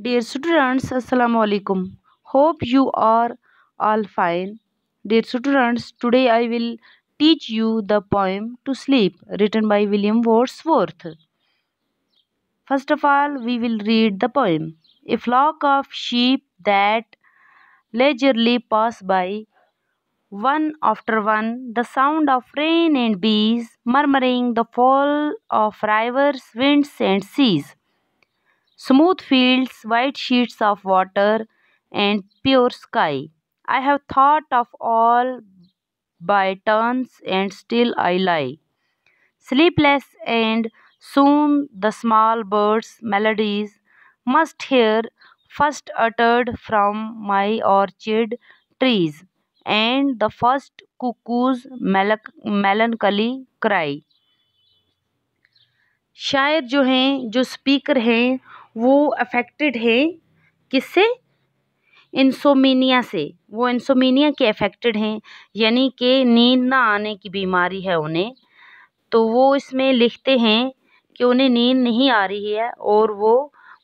Dear students, Assalamu alaikum. Hope you are all fine. Dear students, today I will teach you the poem To Sleep written by William Wordsworth. First of all, we will read the poem. A flock of sheep that leisurely pass by, one after one, the sound of rain and bees, murmuring the fall of rivers, winds, and seas smooth fields, white sheets of water, and pure sky. I have thought of all by turns, and still I lie. Sleepless, and soon the small birds' melodies must hear first uttered from my orchard trees, and the first cuckoo's melancholy cry. शायर जो हैं जो speaker हैं वो affected है किससे insomnia से वो इंसोमिनिया के अफेक्टेड हैं यानी कि नींद ना आने की बीमारी है उन्हें तो वो इसमें लिखते हैं कि उन्हें नींद नहीं आ रही है और वो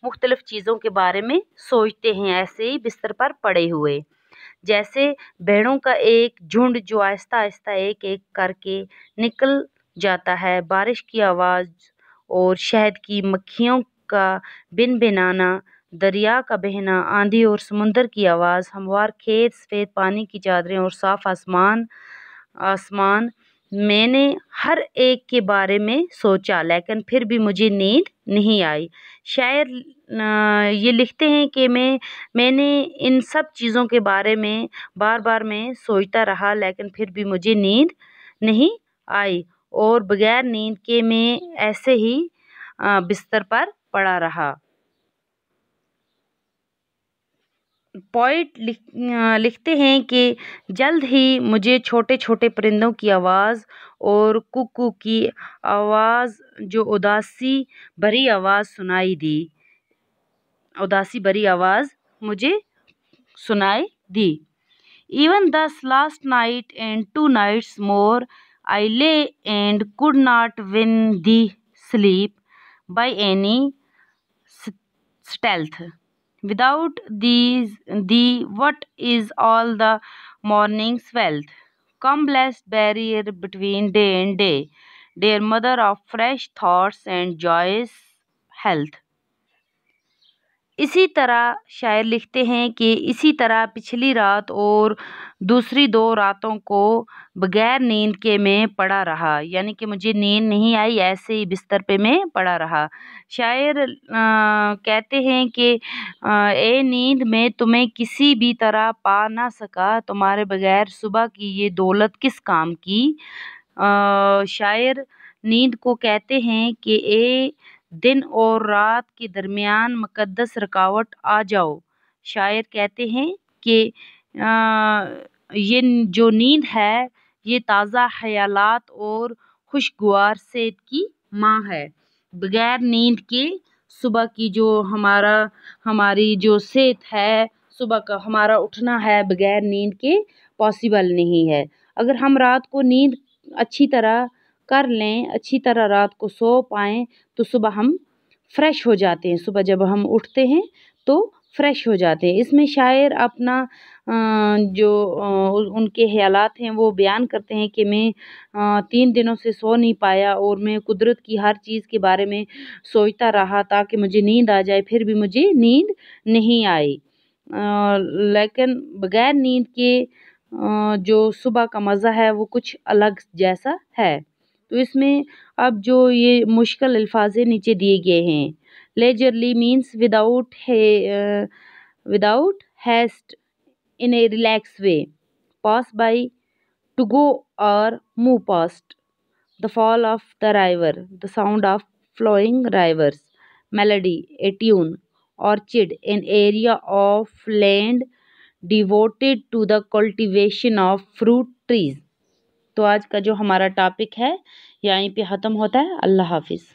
मुख्तलिफ़ चीज़ों के बारे में सोचते हैं ऐसे ही बिस्तर पर पड़े हुए जैसे भेड़ों का एक झुंड जो आहिस्ता आहिस्ता एक एक करके निकल जाता है बारिश की आवाज़ और शहद की मक्खियों का बिन बिनाना दरिया का बहना आंधी और समुंदर की आवाज़ हमवार खेत सफ़ेद पानी की चादरें और साफ़ आसमान आसमान मैंने हर एक के बारे में सोचा लेकिन फिर भी मुझे नींद नहीं आई शायर ये लिखते हैं कि मैं मैंने इन सब चीज़ों के बारे में बार बार मैं सोचता रहा लेकिन फिर भी मुझे नींद नहीं आई और बग़ैर नींद के मैं ऐसे ही बिस्तर पर पड़ा रहा पॉइट लिख, अं, लिखते हैं कि जल्द ही मुझे छोटे छोटे परिंदों की आवाज़ और कुकू की आवाज़ जो उदासी भरी आवाज़ सुनाई दी उदासी भरी आवाज़ मुझे सुनाई दी even this last night and two nights more I lay and could not win the sleep by any stealth without these the what is all the morning's wealth come blessed barrier between day and day dear mother of fresh thoughts and joyous health इसी तरह शायर लिखते हैं कि इसी तरह पिछली रात और दूसरी दो रातों को बगैर नींद के मैं पड़ा रहा यानी कि मुझे नींद नहीं आई ऐसे ही बिस्तर पे मैं पड़ा रहा शायर कहते हैं कि ए नींद में तुम्हें किसी भी तरह पा ना सका तुम्हारे बगैर सुबह की ये दौलत किस काम की शायर नींद को कहते हैं कि ए दिन और रात के दरमियान मुक़दस रुकावट आ जाओ शायर कहते हैं कि ये जो नींद है ये ताज़ा ख्याल और खुशगवार सेहत की माँ है बग़ैर नींद के सुबह की जो हमारा हमारी जो सेहत है सुबह का हमारा उठना है बग़ैर नींद के पॉसिबल नहीं है अगर हम रात को नींद अच्छी तरह कर लें अच्छी तरह रात को सो पाएँ तो सुबह हम फ्रेश हो जाते हैं सुबह जब हम उठते हैं तो फ्रेश हो जाते हैं इसमें शायर अपना जो उनके ख्याल हैं वो बयान करते हैं कि मैं तीन दिनों से सो नहीं पाया और मैं कुदरत की हर चीज़ के बारे में सोचता रहा ताकि मुझे नींद आ जाए फिर भी मुझे नींद नहीं आई लेकिन बग़ैर नींद के जो सुबह का मज़ा है वो कुछ अलग जैसा है तो इसमें अब जो ये मुश्किल अल्फाज नीचे दिए गए हैं लेजरली मीन्स विदाउट है without haste in a relaxed way pass by to go और move past the fall of the river the sound of flowing rivers a tune tune, orchid, an area of land devoted to the cultivation of fruit trees तो आज का जो हमारा topic है यहीं पे ख़त्म होता है अल्लाह हाफिज़